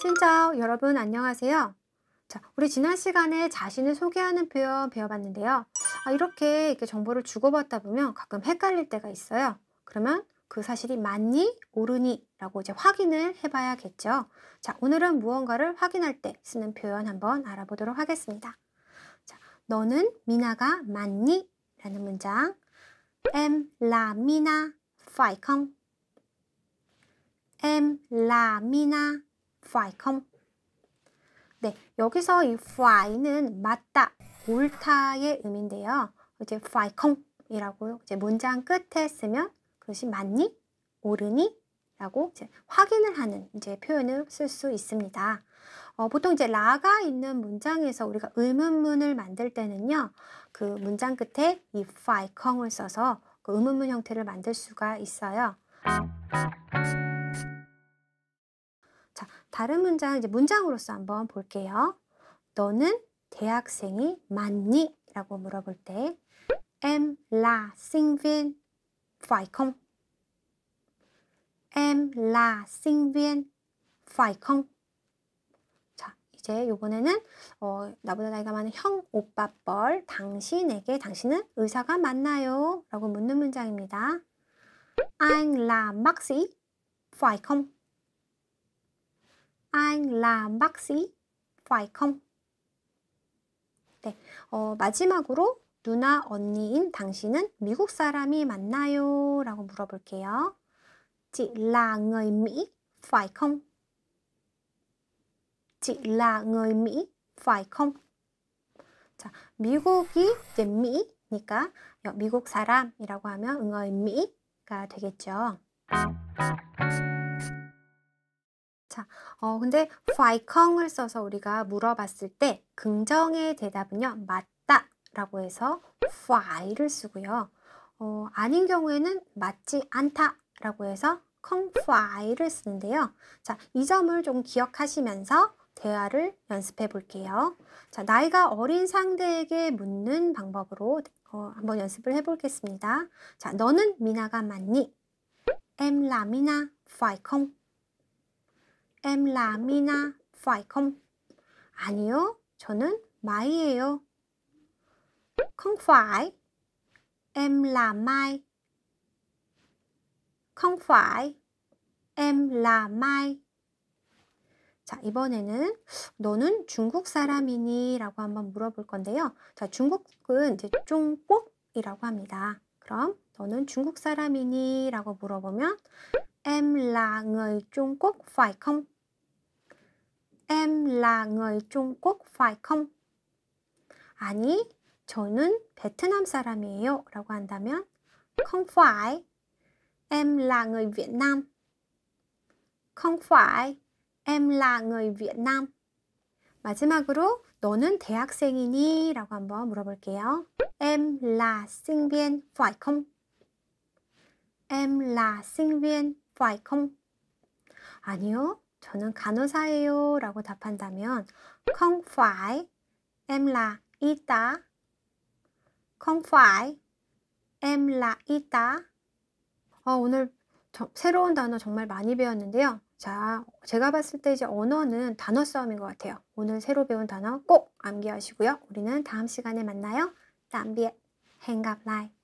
친정 여러분 안녕하세요. 자, 우리 지난 시간에 자신을 소개하는 표현 배워봤는데요. 아, 이렇게, 이렇게 정보를 주고받다 보면 가끔 헷갈릴 때가 있어요. 그러면 그 사실이 맞니, 옳으니 라고 이제 확인을 해봐야겠죠. 자, 오늘은 무언가를 확인할 때 쓰는 표현 한번 알아보도록 하겠습니다. 자, 너는 미나가 맞니? 라는 문장. 엠, 라, 미나. phải không? Em là Mina, phải không? 네, 여기서 이 fire는 맞다, 옳다의 의미인데요. 이제 phải không 이라고 이제 문장 끝에 쓰면 그것이 맞니? 옳으니? 라고 이제 확인을 하는 이제 표현을 쓸 수 있습니다. 어, 보통 이제 라가 있는 문장에서 우리가 의문문을 만들 때는요, 그 문장 끝에 이 f i c 을 써서 그 의문문 형태를 만들 수가 있어요. 자, 다른 문장 이제 문장으로서 한번 볼게요. 너는 대학생이 맞니? 라고 물어볼 때 em là sinh viên phải không? em là sinh viên phải không? 자, 이제 요번에는 어, 나보다 나이가 많은 형, 오빠 뻘, 당신에게 당신은 의사가 맞나요? 라고 묻는 문장입니다. Anh là bác sĩ, phải không? Anh là bác sĩ, phải không? 네, 어, 마지막으로 누나, 언니인 당신은 미국 사람이 맞나요? 라고 물어볼게요. Chị là người Mỹ, phải không? Chị là người Mỹ, phải không? 자, 미국이 이제 미니까 미국 사람이라고 하면 응어의 미가 되겠죠. 자, 어, 근데 faikhong을 써서 우리가 물어봤을 때 긍정의 대답은요. 맞다 라고 해서 fai를 쓰고요. 어, 아닌 경우에는 맞지 않다 라고 해서 콩 f i 를 쓰는데요. 자, 이 점을 좀 기억하시면서 대화를 연습해 볼게요. 자, 나이가 어린 상대에게 묻는 방법으로 어, 한번 연습을 해 보겠습니다. 자, 너는 미나가 맞니? Em là Mina, phải không? Em là Mina, phải không? 아니요, 저는 마이예요. Không phải. Em là Mai. Không phải. Em là Mai. 자, 이번에는 너는 중국 사람이니? 라고 한번 물어볼 건데요. 자, 중국은 이제 중국이라고 합니다. 그럼 너는 중국 사람이니? 라고 물어보면 Em là người Trung Quốc phải không? Em là người Trung Quốc phải không? 아니, 저는 베트남 사람이에요. 라고 한다면 Không phải. Em là người Việt Nam. Không phải. Em là người Việt Nam. 마지막으로 너는 대학생이니? 라고 한번 물어볼게요. Em là sinh viên phải không? Em là sinh viên phải không? 아니요, 저는 간호사예요 라고 답한다면 không phải, em là y tá không phải, em là y tá 어, 오늘 저, 새로운 단어 정말 많이 배웠는데요. 자, 제가 봤을 때 이제 언어는 단어 싸움인 것 같아요. 오늘 새로 배운 단어 꼭 암기하시고요. 우리는 다음 시간에 만나요. 땀비의 행갑라이.